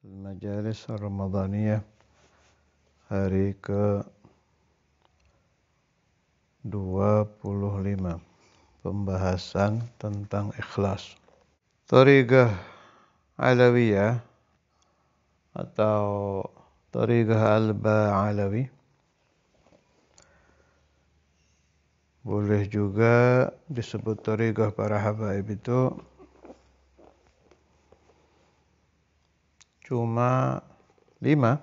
Majalis Ramadaniyah hari ke 25 pembahasan tentang ikhlas. Torigah Alawiyah atau Torigah Alba Alawi boleh juga disebut Torigah para habaib itu cuma lima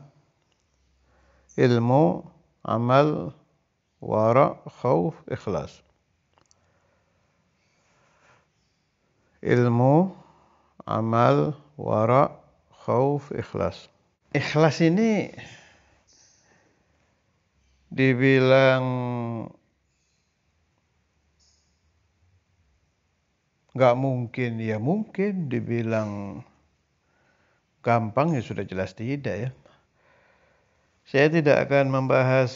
ilmu amal wara khauf ikhlas ilmu amal wara khauf ikhlas ikhlas ini dibilang nggak mungkin ya mungkin dibilang gampang ya sudah jelas tidak ya. Saya tidak akan membahas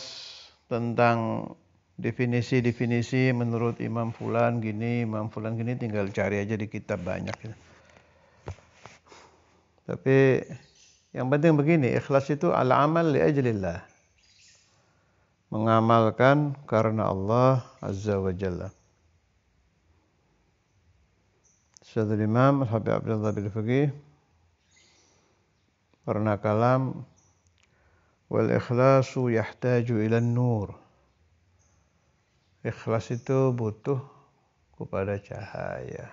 tentang definisi-definisi menurut Imam Fulan gini, Imam Fulan gini tinggal cari aja di kitab banyak. Ya. Tapi yang penting begini, ikhlas itu al-amal li ajlillah. Mengamalkan karena Allah Azza wa Jalla. Syadul Imam Al-Habib Abdullah bin karena kalam wal ikhlasu yahtaju ila nur. Ikhlas itu butuh kepada cahaya.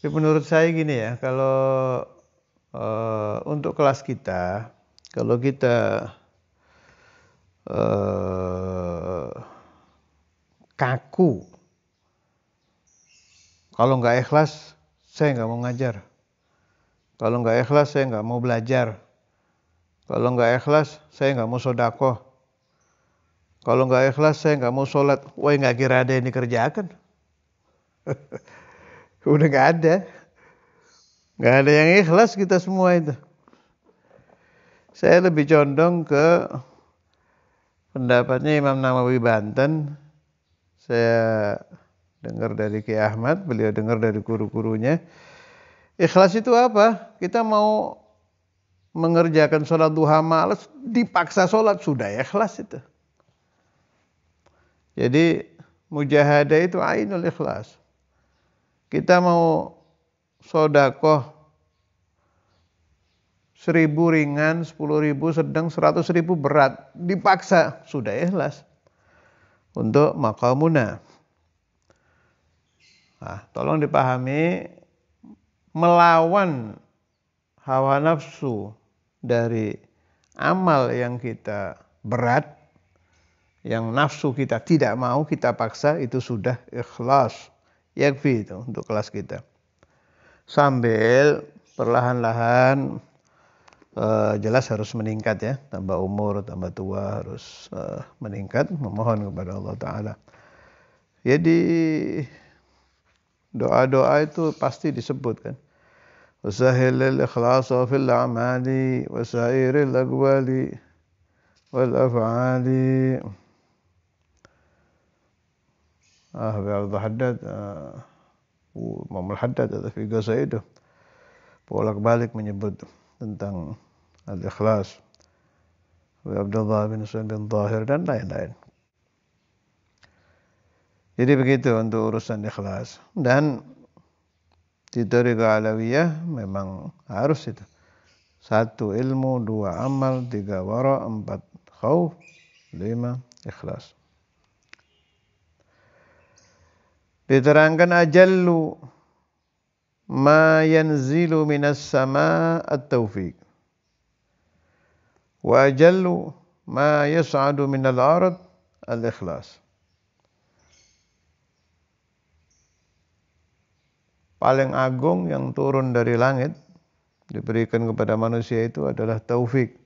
Tapi menurut saya gini ya, kalau uh, untuk kelas kita, kalau kita uh, kaku, kalau nggak ikhlas, saya nggak mau ngajar. Kalau nggak ikhlas saya nggak mau belajar. Kalau nggak ikhlas saya nggak mau sodako. Kalau nggak ikhlas saya nggak mau sholat. Wah nggak kira ada yang dikerjakan. Udah nggak ada. Nggak ada yang ikhlas kita semua itu. Saya lebih condong ke pendapatnya Imam Nawawi Banten. Saya dengar dari Ki Ahmad, beliau dengar dari guru-gurunya. Ikhlas itu apa? Kita mau mengerjakan sholat duha malas, dipaksa sholat, sudah ikhlas itu. Jadi mujahadah itu ainul ikhlas. Kita mau sodakoh seribu ringan, sepuluh ribu sedang, seratus ribu berat. Dipaksa, sudah ikhlas. Untuk makamuna. Nah, tolong dipahami melawan hawa nafsu dari amal yang kita berat, yang nafsu kita tidak mau kita paksa itu sudah ikhlas. Yakfi itu untuk kelas kita. Sambil perlahan-lahan eh, jelas harus meningkat ya, tambah umur, tambah tua harus eh, meningkat, memohon kepada Allah Ta'ala. Jadi doa-doa itu pasti disebutkan. Wasahil al-ikhlas fil a'mali wa sa'ir al-aqwali wal af'ali. Ah, bi al haddad Imam ah, Al-Haddad ada figa itu. Bolak-balik menyebut tentang al-ikhlas. Abu Abdullah bin Husain bin Zahir dan lain-lain. Jadi begitu untuk urusan ikhlas. Dan di Tariqah Alawiyah memang harus itu. Satu ilmu, dua amal, tiga wara, empat khawf, lima ikhlas. Diterangkan ajallu ma yanzilu minas sama at-taufiq. Wa ajallu ma yas'adu minal arad al-ikhlas. Al paling agung yang turun dari langit diberikan kepada manusia itu adalah taufik.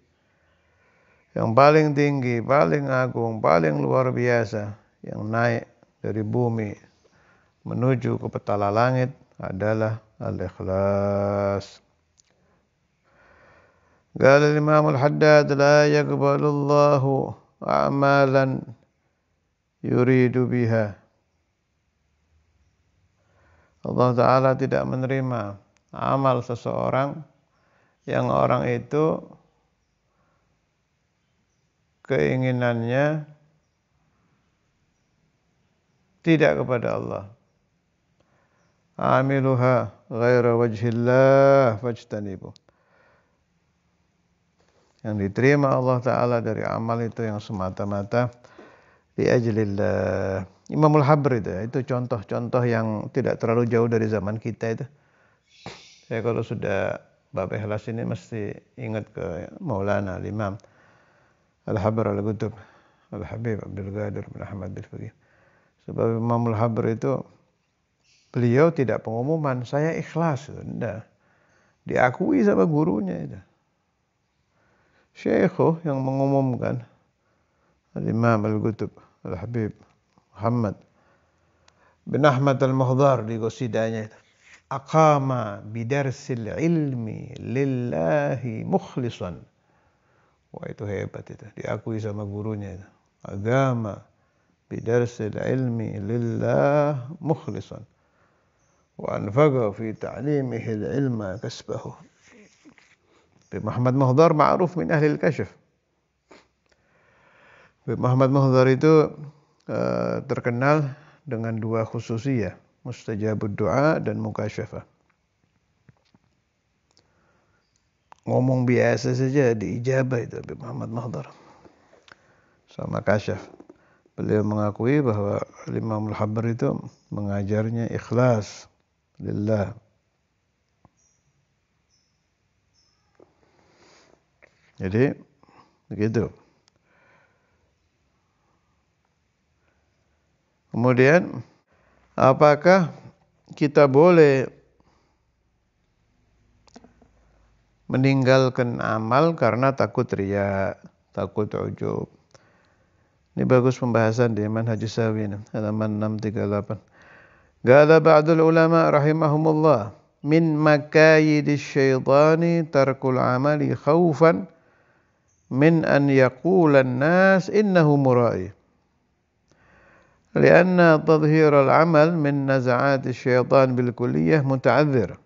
Yang paling tinggi, paling agung, paling luar biasa yang naik dari bumi menuju ke petala langit adalah al-ikhlas. قال الإمام الحداد لا يقبل الله أعمالا يريد بها Allah Ta'ala tidak menerima amal seseorang yang orang itu keinginannya tidak kepada Allah. Amiluha ghaira wajhillah fajtanibu. Yang diterima Allah Ta'ala dari amal itu yang semata-mata liajlillah. Eh, Imamul Habr itu ya. itu contoh-contoh yang tidak terlalu jauh dari zaman kita itu. Saya kalau sudah bab ikhlas ini mesti ingat ke Maulana Imam Al-Habr Al-Qutub Al-Habib Abdul Ghadir bin Ahmad bin fagih Sebab Imamul Habr itu beliau tidak pengumuman saya ikhlas itu Diakui sama gurunya itu. Syekhuh yang mengumumkan الإمام القطب الحبيب محمد بن أحمد المهضار لقصيدة أقام بدرس العلم لله مخلصا وأيتو هيبة لأكوي سما أقام بدرس العلم لله مخلصا وأنفق في تعليمه العلم كسبه محمد مهضار معروف من أهل الكشف Muhammad Muhdhar itu eh, terkenal dengan dua khususiyah, mustajabud doa dan mukasyafah. Ngomong biasa saja diijabah itu Habib Muhammad Muhdhar sama kasyaf. Beliau mengakui bahwa Imam Al-Habr itu mengajarnya ikhlas lillah. Jadi begitu. Kemudian, apakah kita boleh meninggalkan amal karena takut riya, takut ujub? Ini bagus pembahasan di Iman Haji Sawin, halaman 638. Gala ba'dul ulama rahimahumullah min makayid syaitani tarkul amali khawfan min an yakulan nas innahu murai. لأن تظهير العمل من نزعات الشيطان بالكلية متعذر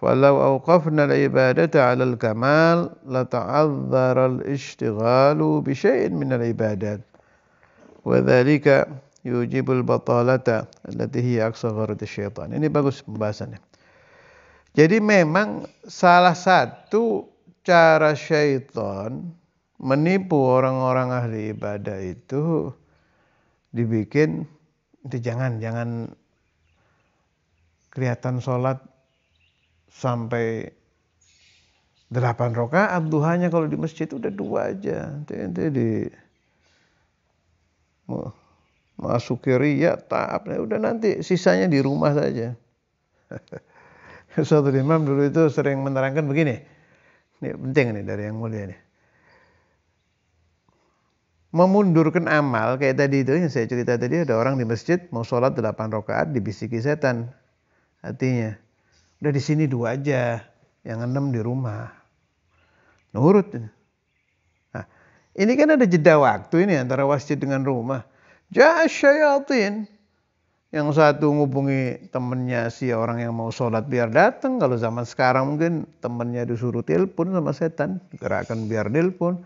فلو أوقفنا العبادة على الكمال لتعذر الاشتغال بشيء من العبادات وذلك يجب البطالة التي هي أقصى غرض الشيطان ini bagus pembahasannya jadi memang salah satu cara syaitan menipu orang-orang ahli ibadah itu dibikin itu jangan jangan kelihatan sholat sampai delapan rakaat duhanya kalau di masjid udah dua aja nanti di masuk ya taab udah nanti sisanya di rumah saja Suatu Imam dulu itu sering menerangkan begini ini penting nih dari yang mulia nih memundurkan amal kayak tadi itu yang saya cerita tadi ada orang di masjid mau sholat 8 rakaat dibisiki setan artinya udah di sini dua aja yang enam di rumah nurut nah, ini kan ada jeda waktu ini antara masjid dengan rumah jahat yang satu ngubungi temennya si orang yang mau sholat biar datang kalau zaman sekarang mungkin temennya disuruh telepon sama setan gerakan biar telepon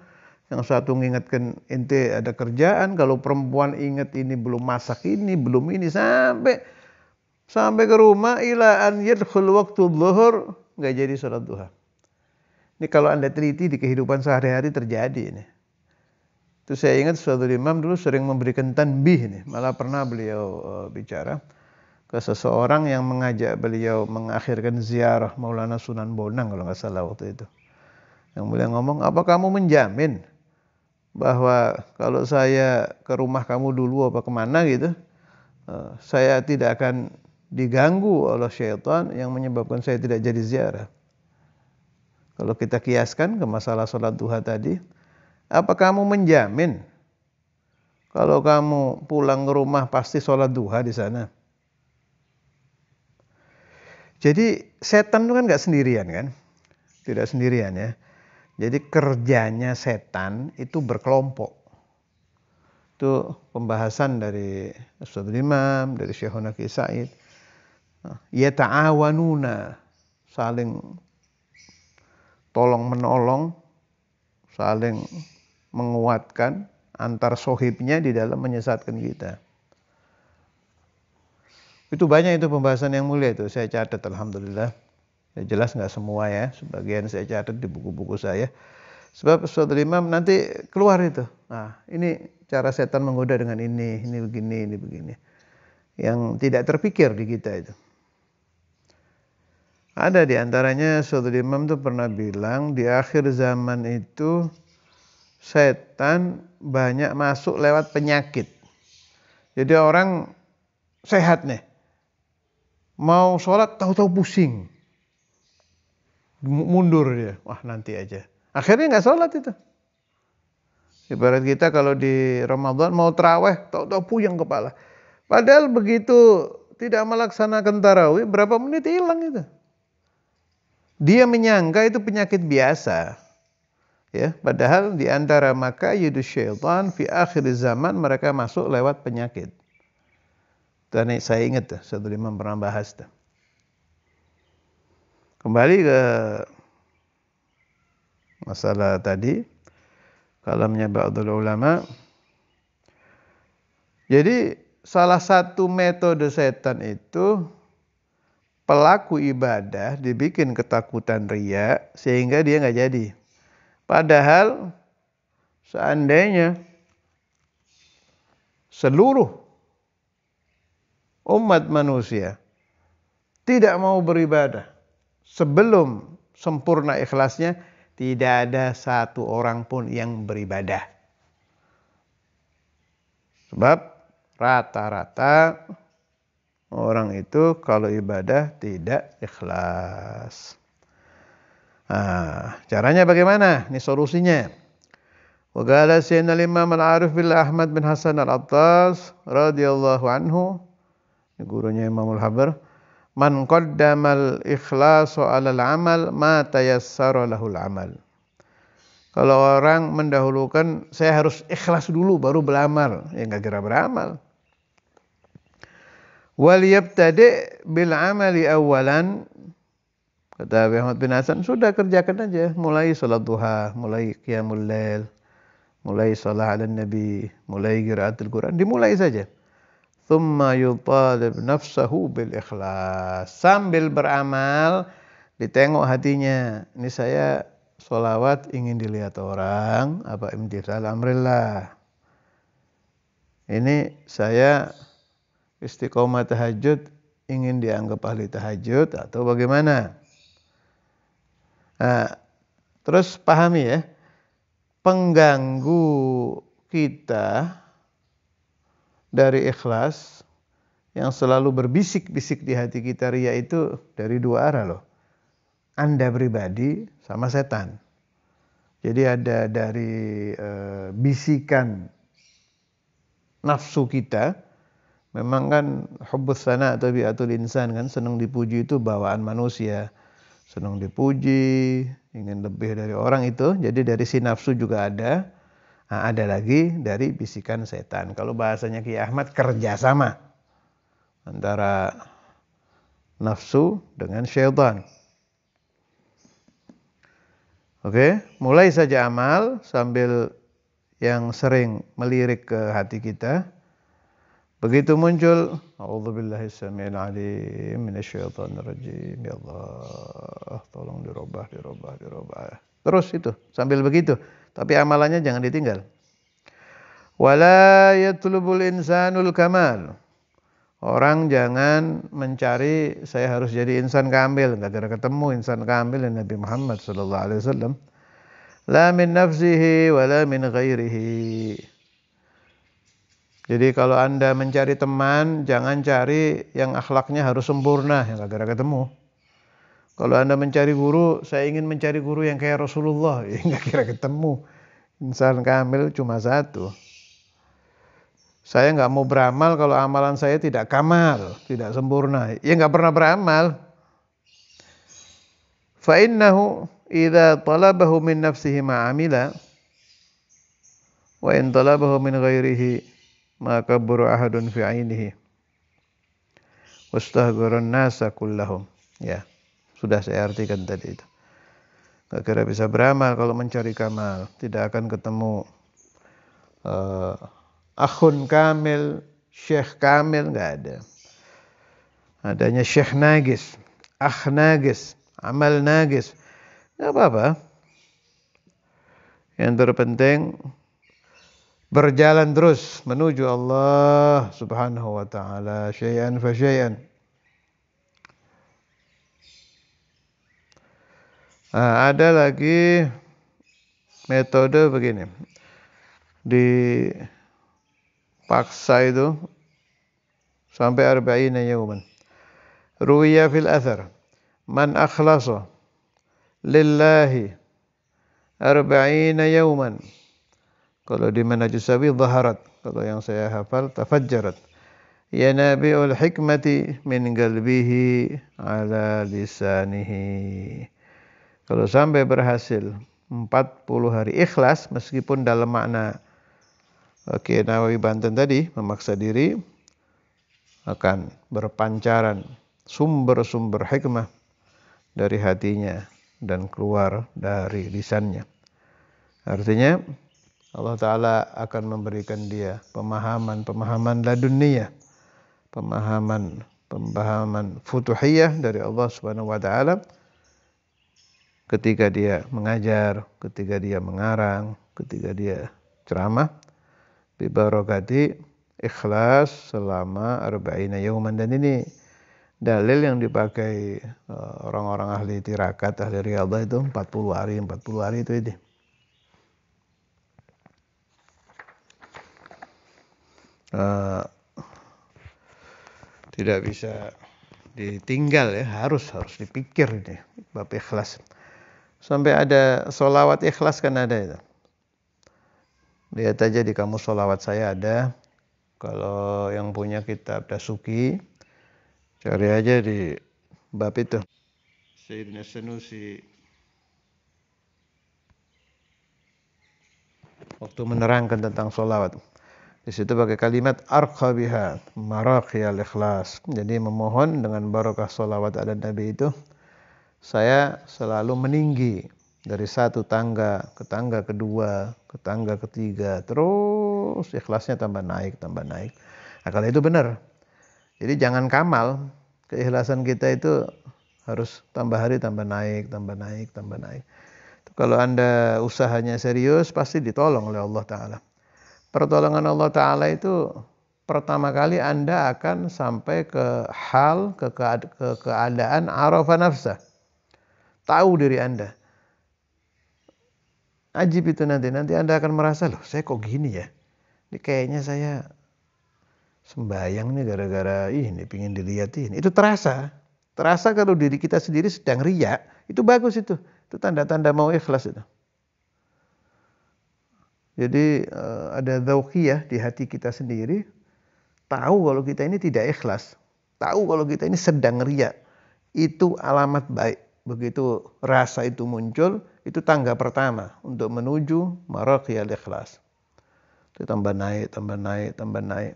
yang satu mengingatkan ente ada kerjaan kalau perempuan ingat ini belum masak ini belum ini sampai sampai ke rumah ila anjir yadkhul waktu dhuhur nggak jadi sholat duha ini kalau anda teliti di kehidupan sehari-hari terjadi ini itu saya ingat suatu imam dulu sering memberikan tanbih ini, malah pernah beliau uh, bicara ke seseorang yang mengajak beliau mengakhirkan ziarah Maulana Sunan Bonang kalau nggak salah waktu itu yang mulia ngomong apa kamu menjamin bahwa kalau saya ke rumah kamu dulu apa kemana gitu, eh, saya tidak akan diganggu oleh syaitan yang menyebabkan saya tidak jadi ziarah. Kalau kita kiaskan ke masalah sholat duha tadi, apa kamu menjamin kalau kamu pulang ke rumah pasti sholat duha di sana? Jadi setan itu kan nggak sendirian kan? Tidak sendirian ya. Jadi kerjanya setan itu berkelompok. Itu pembahasan dari Ustaz Imam, dari Syekhuna Said. Nah, ya ta'awanuna, saling tolong menolong, saling menguatkan antar sohibnya di dalam menyesatkan kita. Itu banyak itu pembahasan yang mulia itu saya catat alhamdulillah. Ya, jelas nggak semua ya, sebagian saya catat di buku-buku saya. Sebab suatu imam nanti keluar itu. Nah, ini cara setan menggoda dengan ini, ini begini, ini begini. Yang tidak terpikir di kita itu. Ada di antaranya suatu imam itu pernah bilang di akhir zaman itu setan banyak masuk lewat penyakit. Jadi orang sehat nih. Mau sholat tahu-tahu pusing mundur dia wah nanti aja akhirnya nggak sholat itu ibarat kita kalau di Ramadan mau teraweh tau-tau puyeng kepala padahal begitu tidak melaksanakan tarawih berapa menit hilang itu dia menyangka itu penyakit biasa ya padahal di antara maka yudus syaitan fi akhir zaman mereka masuk lewat penyakit dan saya ingat satu imam pernah bahas tuh. Kembali ke masalah tadi kalamnya ba'dul ulama. Jadi salah satu metode setan itu pelaku ibadah dibikin ketakutan ria sehingga dia nggak jadi. Padahal seandainya seluruh umat manusia tidak mau beribadah sebelum sempurna ikhlasnya tidak ada satu orang pun yang beribadah. Sebab rata-rata orang itu kalau ibadah tidak ikhlas. Nah, caranya bagaimana? Ini solusinya. Wagala sayyidina Imam Al-Arif bin Ahmad bin Hasan Al-Attas radhiyallahu anhu, gurunya Imam Al-Habar, man qaddamal ikhlasu alal amal ma tayassara lahul amal. Kalau orang mendahulukan saya harus ikhlas dulu baru beramal, ya nggak kira beramal. Wal yabtadi bil amali awalan kata Ahmad bin Hasan sudah kerjakan aja mulai salat duha, mulai qiyamul lail, mulai salat ala nabi, mulai qiraatul Quran, dimulai saja thumma yutalib nafsahu bil ikhlas. Sambil beramal ditengok hatinya. Ini saya solawat ingin dilihat orang apa imtithal amrillah. Ini saya istiqomah tahajud ingin dianggap ahli tahajud atau bagaimana? Nah, terus pahami ya, pengganggu kita dari ikhlas yang selalu berbisik-bisik di hati kita ria itu dari dua arah loh. Anda pribadi sama setan. Jadi ada dari e, bisikan nafsu kita. Memang kan hubbus sana atau biatul insan kan senang dipuji itu bawaan manusia. Senang dipuji, ingin lebih dari orang itu. Jadi dari si nafsu juga ada Nah, ada lagi dari bisikan setan. Kalau bahasanya Kiai Ahmad kerjasama antara nafsu dengan syaitan. Oke, mulai saja amal sambil yang sering melirik ke hati kita. Begitu muncul, A'udzubillahi samil alim rajim. Ya Allah, tolong dirubah, dirubah, dirubah. Terus itu sambil begitu. Tapi amalannya jangan ditinggal. Wala yatlubul insanul kamal. Orang jangan mencari saya harus jadi insan kamil, enggak ada ketemu insan kamil yang Nabi Muhammad sallallahu alaihi wasallam. La min nafsihi wa la min ghairihi. Jadi kalau Anda mencari teman, jangan cari yang akhlaknya harus sempurna, yang enggak ketemu. Kalau Anda mencari guru, saya ingin mencari guru yang kayak Rasulullah. Ya nggak kira ketemu. Insan kamil cuma satu. Saya nggak mau beramal kalau amalan saya tidak kamal, tidak sempurna. Ya nggak pernah beramal. Fa'innahu idha talabahu min nafsihi ma'amila wa in talabahu min ghairihi maka buru ahadun fi ainihi wastahgharun nasa kullahum. Ya. Sudah saya artikan tadi itu. Gak kira bisa beramal kalau mencari kamal. Tidak akan ketemu uh, akhun kamil, syekh kamil, nggak ada. Adanya syekh nagis, akh nagis, amal nagis. Nggak apa-apa. Yang terpenting berjalan terus menuju Allah Subhanahu wa taala syai'an fa syai'an. Nah, ada lagi metode begini. Di paksa itu sampai arba'ina yawman. Ruwiya fil athar. Man akhlasa lillahi arba'ina yawman. Kalau di mana jisabi zaharat. Kalau yang saya hafal tafajarat. tafajjarat. Yanabi'ul hikmati min galbihi ala lisanihi. Kalau sampai berhasil 40 hari ikhlas meskipun dalam makna Oke, okay, Nawawi Banten tadi memaksa diri akan berpancaran sumber-sumber hikmah dari hatinya dan keluar dari lisannya. Artinya Allah Ta'ala akan memberikan dia pemahaman-pemahaman ladunia, pemahaman-pemahaman futuhiyah dari Allah Subhanahu Wa Ta'ala ketika dia mengajar, ketika dia mengarang, ketika dia ceramah bibarokati ikhlas selama arba'ina yauman dan ini dalil yang dipakai eh, orang-orang ahli tirakat, ahli riadah itu 40 hari, 40 hari itu ini. Uh, tidak bisa ditinggal ya harus harus dipikir ini bab ikhlas. Sampai ada solawat ikhlas kan ada itu. Lihat aja di kamu solawat saya ada. Kalau yang punya kitab Dasuki, cari aja di bab itu. Sayyidina Senusi. waktu menerangkan tentang solawat. Di situ pakai kalimat arkhabiha, marakhial ikhlas. Jadi memohon dengan barokah solawat ala Nabi itu saya selalu meninggi dari satu tangga ke tangga kedua, ke tangga ketiga, terus ikhlasnya tambah naik, tambah naik. Nah, kalau itu benar. Jadi jangan kamal, keikhlasan kita itu harus tambah hari tambah naik, tambah naik, tambah naik. Kalau Anda usahanya serius pasti ditolong oleh Allah taala. Pertolongan Allah taala itu pertama kali Anda akan sampai ke hal ke, keadaan arafa nafsah tahu diri Anda. Ajib itu nanti, nanti Anda akan merasa, loh saya kok gini ya? Ini kayaknya saya sembayang nih gara-gara ini, pingin dilihat ini. Itu terasa, terasa kalau diri kita sendiri sedang riak, itu bagus itu. Itu tanda-tanda mau ikhlas itu. Jadi eh, ada dhawqiyah di hati kita sendiri, tahu kalau kita ini tidak ikhlas, tahu kalau kita ini sedang riak, itu alamat baik begitu rasa itu muncul, itu tangga pertama untuk menuju maraqiyal ikhlas. Itu tambah naik, tambah naik, tambah naik.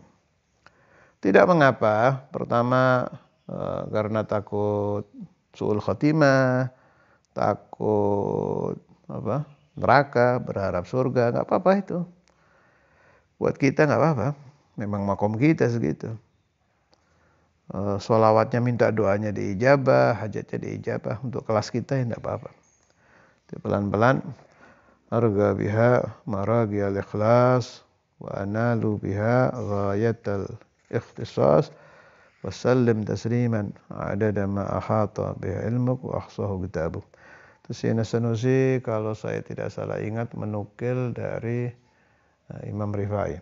Tidak mengapa, pertama eh, karena takut suul khotimah, takut apa neraka, berharap surga, nggak apa-apa itu. Buat kita nggak apa-apa, memang makom kita segitu. Eh, solawatnya minta doanya diijabah, hajatnya diijabah. Untuk kelas kita ya tidak apa-apa. Pelan-pelan. Arga biha al ikhlas wa analu biha al ikhtisas wa sallim tasliman adada ma ahata biha ilmuk wa ahsahu kitabu. Terus ya, Sanusi kalau saya tidak salah ingat menukil dari eh, Imam Rifai.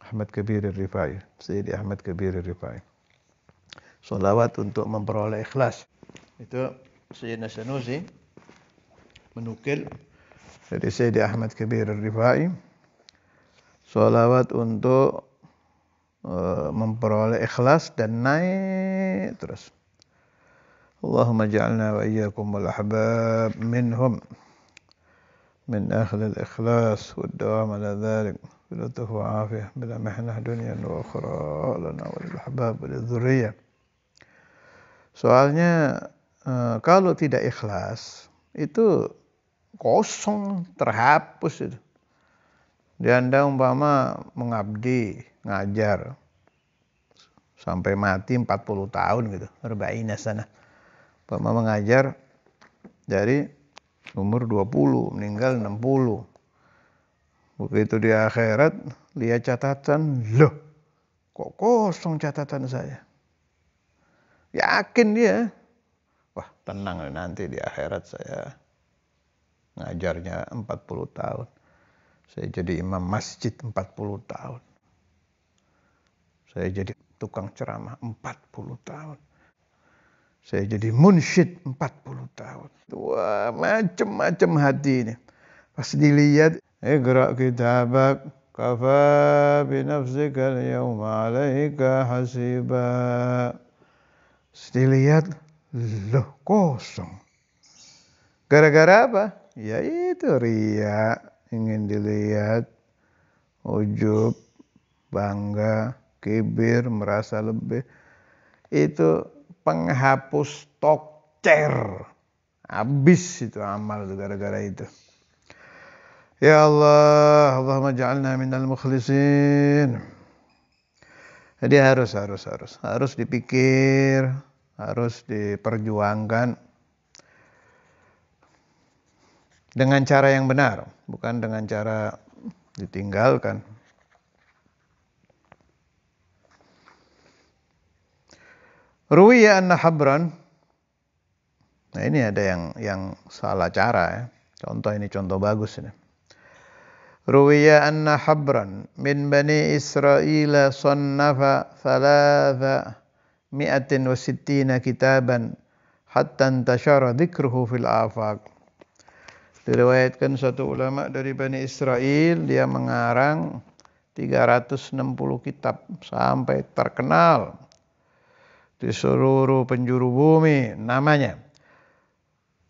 Ahmad Kabir Rifai. Sayyidi Ahmad Kabir Rifai. solawat untuk memperoleh ikhlas. Itu Sayyidina Sanusi menukil dari Sayyidi Ahmad Kabir Al-Rifai. Solawat untuk eh, memperoleh ikhlas dan naik terus. Allahumma ja'alna wa iyyakum wal ahbab minhum min ahli al ikhlas wa dawam ala dhalik bi lutfi wa afiyah bi mahna dunya wa akhirah lana wal ahbab wal dhurriyyah Soalnya eh, kalau tidak ikhlas itu kosong, terhapus itu. Di Anda umpama mengabdi, ngajar sampai mati 40 tahun gitu, arba'ina sana. Umpama mengajar dari umur 20, meninggal 60. Begitu di akhirat, lihat catatan, loh kok kosong catatan saya. Yakin dia. Wah tenang nanti di akhirat saya ngajarnya 40 tahun. Saya jadi imam masjid 40 tahun. Saya jadi tukang ceramah 40 tahun. Saya jadi munsyid 40 tahun. Wah, macam-macam hati ini. Pas dilihat, Iqra kitabak kafa binafsika al-yawma alaika hasibah. Terus dilihat, loh kosong. Gara-gara apa? Ya itu ria, ingin dilihat, ujub, bangga, kibir, merasa lebih. Itu penghapus tokcer. Habis itu amal gara-gara itu. Ya Allah, Allahumma ja'alna minal mukhlisin. Jadi harus, harus, harus, harus dipikir, harus diperjuangkan dengan cara yang benar, bukan dengan cara ditinggalkan. Ruwiya anna habran. Nah ini ada yang yang salah cara ya. Contoh ini contoh bagus ini. روي أن حبرا من بني إسرائيل صنف ثلاث مئة وستين كتابا حتى انتشر ذكره في الآفاق Diriwayatkan satu ulama dari Bani Israel, dia mengarang 360 kitab sampai terkenal di seluruh penjuru bumi namanya.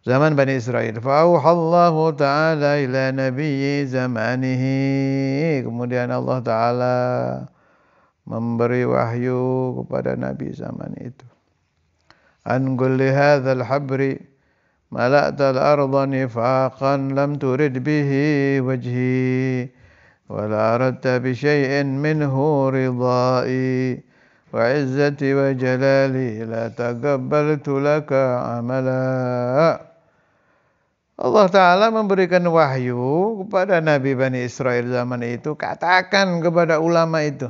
زمان بني إسرائيل فأوحى الله تعالى إلى نبي زمانه kemudian الله تعالى memberi wahyu kepada Nabi zaman itu قل لهذا الحبر ملأت الأرض نفاقا لم ترد به وجهي ولا أردت بشيء منه رضائي وعزتي وجلالي لا تقبلت لك عملا Allah Ta'ala memberikan wahyu kepada Nabi Bani Israel zaman itu. Katakan kepada ulama itu.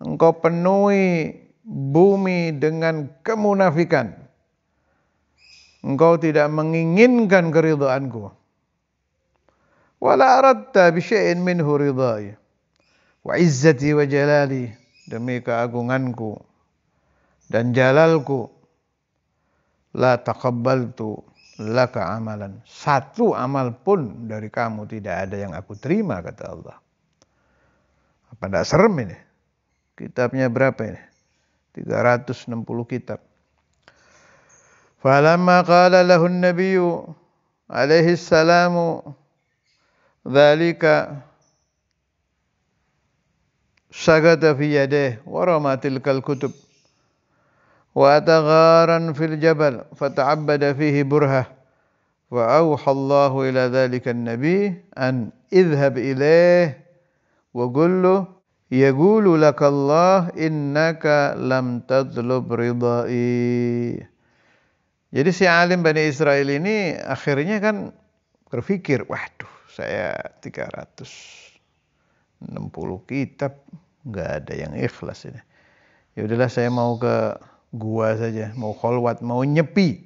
Engkau penuhi bumi dengan kemunafikan. Engkau tidak menginginkan keridhaanku. Wala aradta bisya'in minhu ridai Wa izzati wa jalali. Demi keagunganku. Dan jalalku. La taqabbaltu. La taqabbaltu. laka amalan. Satu amal pun dari kamu tidak ada yang aku terima, kata Allah. Apa tidak serem ini? Kitabnya berapa ini? 360 kitab. Falamma qala lahun nabiyu alaihi salamu dhalika sagata fi yadayhi wa kal kutub وأتى غارا في الجبل فتعبد فيه برهة وأوحى الله إلى ذلك النبي أن اذهب إليه وقل له يقول لك الله إنك لم تطلب رضائي Jadi si alim Bani Israel ini akhirnya kan berpikir, waduh saya 360 kitab, nggak ada yang ikhlas ini. Ya udahlah saya mau ke gua saja, mau kholwat, mau nyepi,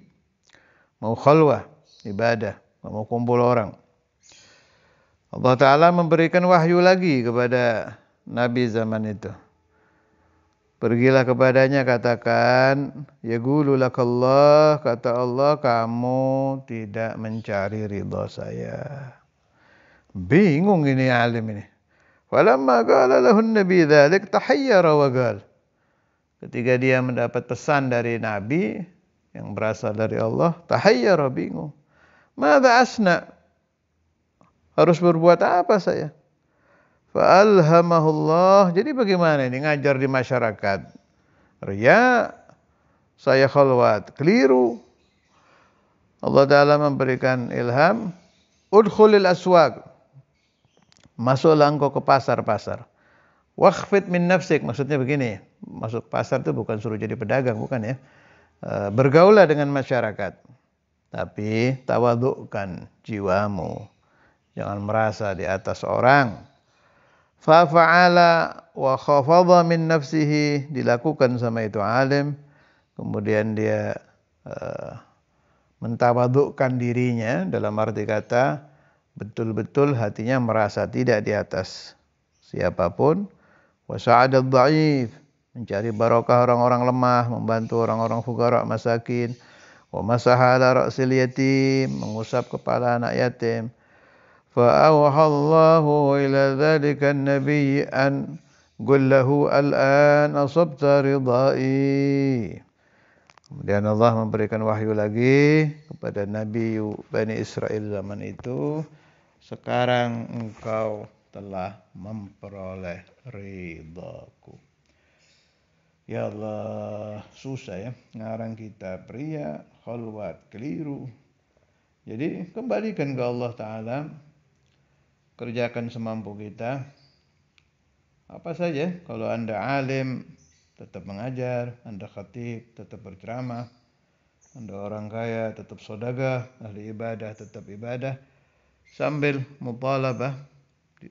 mau khulwah, ibadah, mau kumpul orang. Allah Ta'ala memberikan wahyu lagi kepada Nabi zaman itu. Pergilah kepadanya katakan, Ya gululakallah, kata Allah, kamu tidak mencari ridha saya. Bingung ini alim ini. Walamma qala lahun nabi dhalik tahayyara wa qala. Ketika dia mendapat pesan dari Nabi yang berasal dari Allah, tahayyara bingung. Mada asna? Harus berbuat apa saya? Fa'alhamahullah. Jadi bagaimana ini ngajar di masyarakat? Ria, saya khalwat. Keliru. Allah Ta'ala memberikan ilham. Udkhulil aswag, Masuklah engkau ke pasar-pasar. wakfit min nafsik. Maksudnya begini masuk pasar itu bukan suruh jadi pedagang, bukan ya. E, bergaulah dengan masyarakat. Tapi tawadukkan jiwamu. Jangan merasa di atas orang. Fa'fa'ala wa khafadha min nafsihi dilakukan sama itu alim. Kemudian dia e, mentawadukkan dirinya dalam arti kata betul-betul hatinya merasa tidak di atas siapapun. Wa sa'adad dha'if mencari barakah orang-orang lemah, membantu orang-orang fugara masakin, wa masahala ra'sil yatim, mengusap kepala anak yatim. Fa awhallahu ila dhalika an-nabi an qul lahu al-an asabta ridai. Kemudian Allah memberikan wahyu lagi kepada Nabi Bani Israel zaman itu. Sekarang engkau telah memperoleh ridaku. Ya Allah, susah ya. Ngarang kita pria, khalwat, keliru. Jadi kembalikan ke Allah Ta'ala. Kerjakan semampu kita. Apa saja, kalau Anda alim, tetap mengajar. Anda khatib, tetap berceramah. Anda orang kaya, tetap sodaga, Ahli ibadah, tetap ibadah. Sambil mutalabah,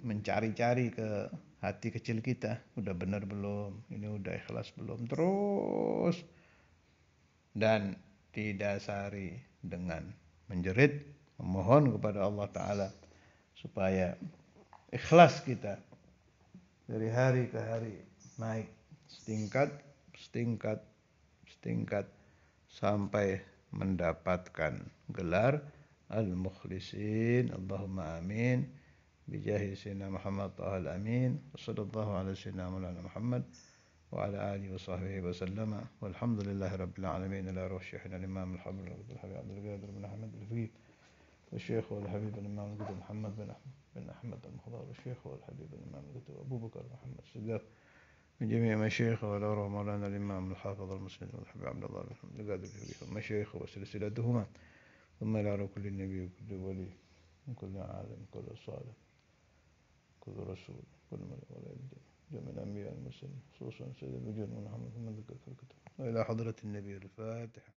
mencari-cari ke hati kecil kita udah benar belum ini udah ikhlas belum terus dan didasari dengan menjerit memohon kepada Allah taala supaya ikhlas kita dari hari ke hari naik setingkat setingkat setingkat sampai mendapatkan gelar al-mukhlisin Allahumma amin بجاه سيدنا محمد طه الأمين وصلى الله على سيدنا مولانا محمد وعلى آله وصحبه وسلم والحمد لله رب العالمين لا روح شيخنا الإمام الحبر الحبيب عبد القادر بن أحمد الفيب والشيخ والحبيب الإمام القدر محمد بن أحمد بن أحمد المخضر والشيخ والحبيب الإمام القدر أبو بكر محمد الصديق من جميع مشايخ والأروع مولانا الإمام الحافظ المسلم والحبيب عبد الله بن القادر الفيب مشايخ وسلسلتهما ثم إلى كل نبي وكل ولي وكل عالم وكل صالح كل رسول كل من جميع الأنبياء المرسلين خصوصا سيد المجيد محمد من ذكر الكتاب إلى حضرة النبي الفاتحة